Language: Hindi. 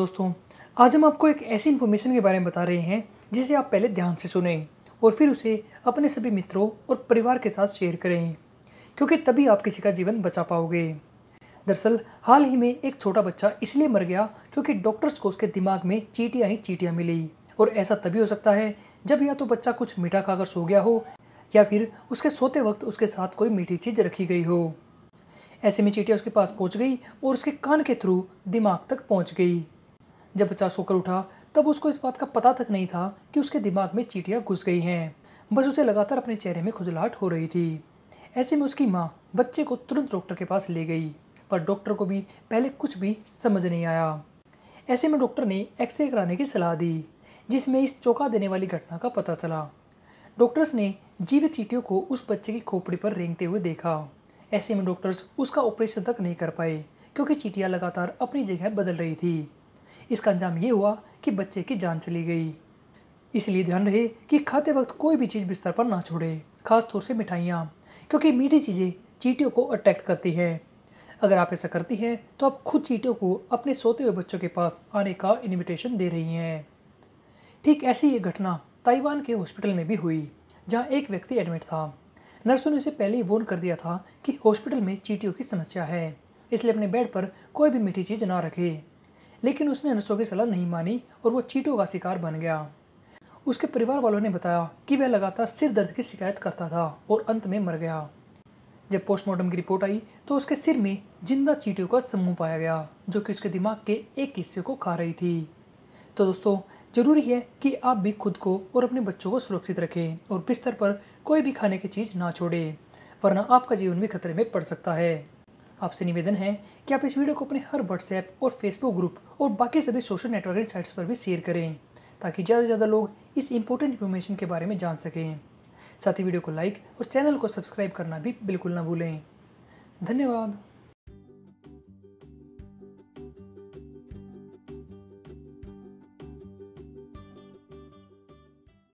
दोस्तों आज हम आपको एक ऐसी इन्फॉर्मेशन के बारे में बता रहे हैं जिसे आप पहले ध्यान से सुने और फिर उसे अपने सभी मित्रों और परिवार के साथ शेयर करें क्योंकि तभी आप किसी का जीवन बचा पाओगे दरअसल हाल ही में एक छोटा बच्चा इसलिए मर गया क्योंकि डॉक्टर्स को उसके दिमाग में चीटियाँ ही चीटियाँ मिली और ऐसा तभी हो सकता है जब या तो बच्चा कुछ मीठा खाकर सो गया हो या फिर उसके सोते वक्त उसके साथ कोई मीठी चीज़ रखी गई हो ऐसे में चीटियाँ उसके पास पहुँच गई और उसके कान के थ्रू दिमाग तक पहुँच गई जब बच्चा सोकर उठा तब उसको इस बात का पता तक नहीं था कि उसके दिमाग में चीटियाँ घुस गई हैं बस उसे लगातार अपने चेहरे में खुजलाहट हो रही थी ऐसे में उसकी माँ बच्चे को तुरंत डॉक्टर के पास ले गई पर डॉक्टर को भी पहले कुछ भी समझ नहीं आया ऐसे में डॉक्टर ने एक्सरे कराने की सलाह दी जिसमें इस चौंका देने वाली घटना का पता चला डॉक्टर्स ने जीवित चीटियों को उस बच्चे की खोपड़ी पर रेंगते हुए देखा ऐसे में डॉक्टर्स उसका ऑपरेशन तक नहीं कर पाए क्योंकि चीटियाँ लगातार अपनी जगह बदल रही थी इसका अंजाम ये हुआ कि बच्चे की जान चली गई इसलिए ध्यान रहे कि खाते वक्त कोई भी चीज़ बिस्तर पर ना छोड़े खासतौर से मिठाइयाँ क्योंकि मीठी चीज़ें चीटियों को अट्रैक्ट करती है अगर आप ऐसा करती हैं तो आप खुद चीटियों को अपने सोते हुए बच्चों के पास आने का इन्विटेशन दे रही हैं ठीक ऐसी ये घटना ताइवान के हॉस्पिटल में भी हुई जहाँ एक व्यक्ति एडमिट था नर्सों ने उसे पहले ही वोन कर दिया था कि हॉस्पिटल में चीटियों की समस्या है इसलिए अपने बेड पर कोई भी मीठी चीज़ ना रखें लेकिन उसने अनसों की सलाह नहीं मानी और वो चीटों का शिकार बन गया उसके परिवार वालों ने बताया कि वह लगातार सिर दर्द की शिकायत करता था और अंत में मर गया जब पोस्टमार्टम की रिपोर्ट आई तो उसके सिर में जिंदा चीटियों का समूह पाया गया जो कि उसके दिमाग के एक हिस्से को खा रही थी तो दोस्तों ज़रूरी है कि आप भी खुद को और अपने बच्चों को सुरक्षित रखें और बिस्तर पर कोई भी खाने की चीज़ ना छोड़ें वरना आपका जीवन भी खतरे में पड़ सकता है आपसे निवेदन है कि आप इस वीडियो को अपने हर व्हाट्सएप और फेसबुक ग्रुप और बाकी सभी सोशल नेटवर्किंग साइट्स पर भी शेयर करें ताकि ज़्यादा से ज़्यादा लोग इस इंपॉर्टेंट इन्फॉर्मेशन के बारे में जान सकें साथ ही वीडियो को लाइक और चैनल को सब्सक्राइब करना भी बिल्कुल ना भूलें धन्यवाद